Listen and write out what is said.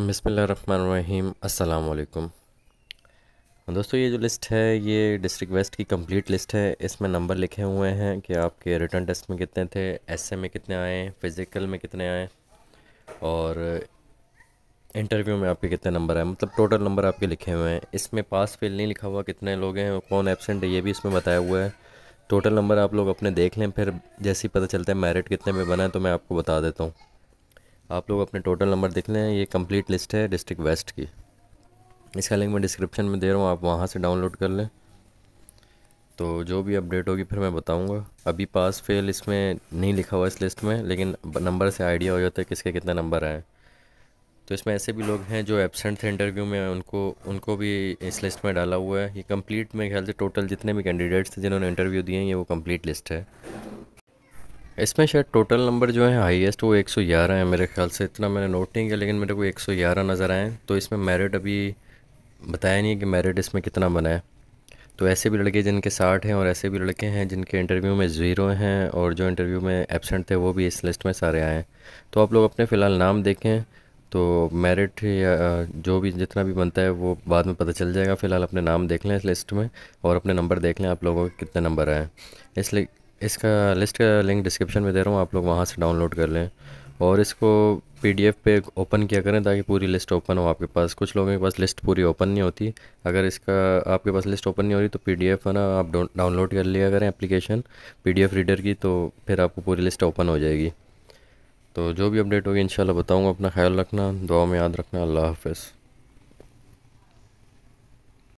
अस्सलाम वालेकुम दोस्तों ये जो लिस्ट है ये डिस्ट्रिक्ट वेस्ट की कंप्लीट लिस्ट है इसमें नंबर लिखे हुए हैं कि आपके रिटर्न टेस्ट में कितने थे एसए में कितने आए फ़िज़िकल में कितने आए और इंटरव्यू में आपके कितने नंबर आए मतलब टोटल नंबर आपके लिखे हुए हैं इसमें पास फेल नहीं लिखा हुआ कितने लोग हैं कौन एबसेंट है ये भी इसमें बताया हुआ है टोटल नंबर आप लोग अपने देख लें फिर जैसे ही पता चलता है मेरिट कितने में बना है तो मैं आपको बता देता हूँ आप लोग अपने टोटल नंबर देख लें ये कंप्लीट लिस्ट है डिस्ट्रिक्ट वेस्ट की इसका लिंक मैं डिस्क्रिप्शन में दे रहा हूँ आप वहाँ से डाउनलोड कर लें तो जो भी अपडेट होगी फिर मैं बताऊँगा अभी पास फेल इसमें नहीं लिखा हुआ इस लिस्ट में लेकिन नंबर से आइडिया हो जाता है किसके कितने नंबर आए तो इसमें ऐसे भी लोग हैं जो एबसेंट थे इंटरव्यू में उनको उनको भी इस लिस्ट में डाला हुआ है ये कंप्लीट मेरे ख्याल से टोटल जितने भी कैंडिडेट्स थे जिन्होंने इंटरव्यू दिए हैं ये वो कंप्लीट लिस्ट है इसमें शायद टोटल नंबर जो है हाईएस्ट वो 111 है मेरे ख्याल से इतना मैंने नोट नहीं किया लेकिन मेरे को 111 नज़र आए तो इसमें मेरिट अभी बताया नहीं है कि मेरिट इसमें कितना बना है तो ऐसे भी लड़के जिनके साठ हैं और ऐसे भी लड़के हैं जिनके इंटरव्यू में ज़ीरो हैं और जो इंटरव्यू में एबसेंट थे वो भी इस लिस्ट में सारे आए हैं तो आप लोग अपने फ़िलहाल नाम देखें तो मेरिट या जो भी जितना भी बनता है वो बाद में पता चल जाएगा फ़िलहाल अपने नाम देख लें इस लिस्ट में और अपने नंबर देख लें आप लोगों के कितने नंबर आए इसलिए इसका लिस्ट का लिंक डिस्क्रिप्शन में दे रहा हूँ आप लोग वहाँ से डाउनलोड कर लें और इसको पीडीएफ पे ओपन किया करें ताकि पूरी लिस्ट ओपन हो आपके पास कुछ लोगों के पास लिस्ट पूरी ओपन नहीं होती अगर इसका आपके पास लिस्ट ओपन नहीं हो रही तो पीडीएफ है ना आप डाउनलोड कर लिया करें एप्लीकेशन पीडीएफ रीडर की तो फिर आपको पूरी लिस्ट ओपन हो जाएगी तो जो भी अपडेट होगी इंशाल्लाह बताऊँगा अपना ख्याल रखना दुआ में याद रखना अल्लाह हाफ़